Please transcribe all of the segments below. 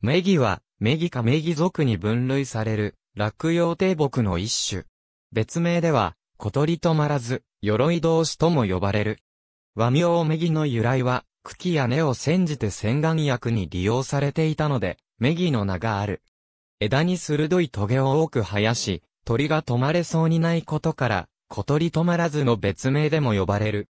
メギは、メギかメギ族に分類される、落葉低木の一種。別名では、小鳥止まらず、鎧同士とも呼ばれる。和名メギの由来は、茎や根を煎じて洗顔薬に利用されていたので、メギの名がある。枝に鋭い棘を多く生やし、鳥が止まれそうにないことから、小鳥止まらずの別名でも呼ばれる。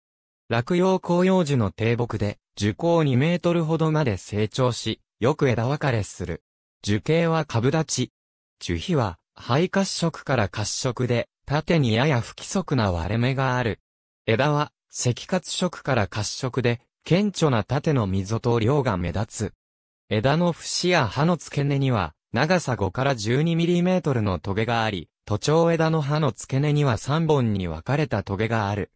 落葉紅葉樹の低木で、樹高2メートルほどまで成長し、よく枝分かれする。樹形は株立ち。樹皮は、肺褐色から褐色で、縦にやや不規則な割れ目がある。枝は、赤褐色から褐色で、顕著な縦の溝と量が目立つ。枝の節や葉の付け根には、長さ5から 12mm のトゲがあり、徒長枝の葉の付け根には3本に分かれたトゲがある。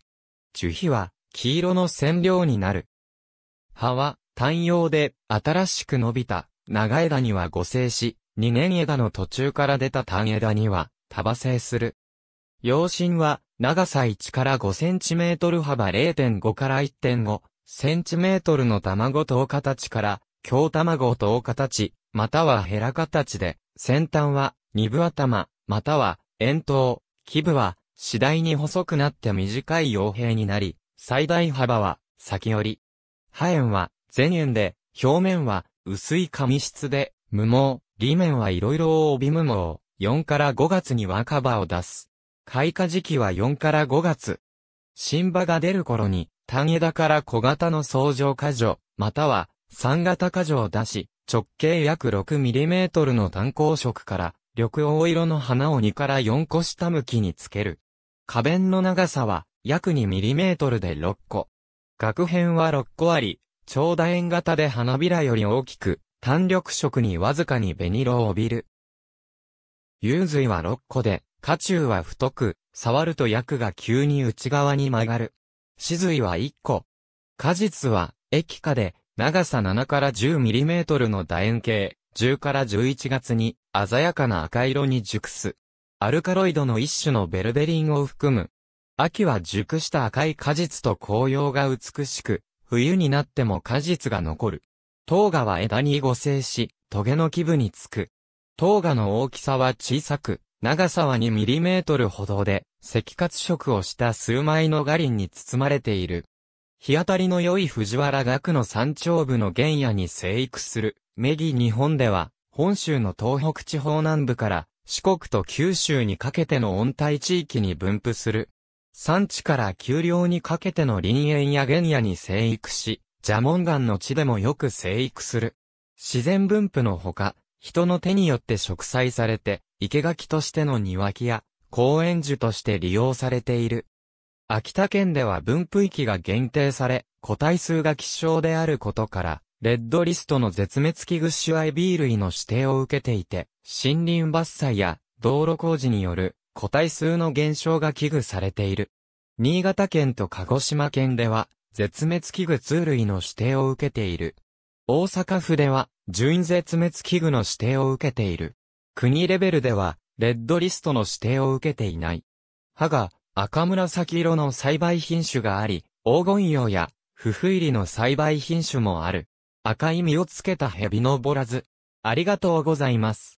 樹皮は、黄色の染料になる。葉は、単葉で新しく伸びた長枝には五生し、二年枝の途中から出た単枝には束生する。葉身は長さ1から5センチメートル幅0.5から1.5センチメートルの卵等形から強卵等形、またはヘラ形で、先端は二分頭、または円筒、基部は次第に細くなって短い傭兵になり、最大幅は先より。波円は前縁で、表面は薄い紙質で、無毛、裏面は色々を帯無毛、4から5月に若葉を出す。開花時期は4から5月。新葉が出る頃に、単枝から小型の相乗果樹、または、三型果樹を出し、直径約 6mm の単光色から、緑黄色の花を2から4個下向きにつける。花弁の長さは、約 2mm で6個。額編は6個あり、超楕円型で花びらより大きく、単緑色にわずかに紅色を帯びる。湯髄は6個で、下中は太く、触ると薬が急に内側に曲がる。死髄は1個。果実は、液化で、長さ7から1 0ミリメートルの楕円形、10から11月に、鮮やかな赤色に熟す。アルカロイドの一種のベルベリンを含む。秋は熟した赤い果実と紅葉が美しく、冬になっても果実が残る。糖河は枝に誤生し、トゲの基部につく。糖河の大きさは小さく、長さは2トルほどで、赤褐色をした数枚のガリンに包まれている。日当たりの良い藤原学の山頂部の原野に生育する、メギ日本では、本州の東北地方南部から、四国と九州にかけての温帯地域に分布する。産地から丘陵にかけての林園や原野に生育し、蛇紋岩の地でもよく生育する。自然分布のほか、人の手によって植栽されて、生垣としての庭木や公園樹として利用されている。秋田県では分布域が限定され、個体数が希少であることから、レッドリストの絶滅危惧種 IB 類の指定を受けていて、森林伐採や道路工事による個体数の減少が危惧されている。新潟県と鹿児島県では、絶滅危惧通類の指定を受けている。大阪府では、準絶滅危惧の指定を受けている。国レベルでは、レッドリストの指定を受けていない。歯が赤紫色の栽培品種があり、黄金葉やフフ入りの栽培品種もある。赤い実をつけたヘビのぼらず。ありがとうございます。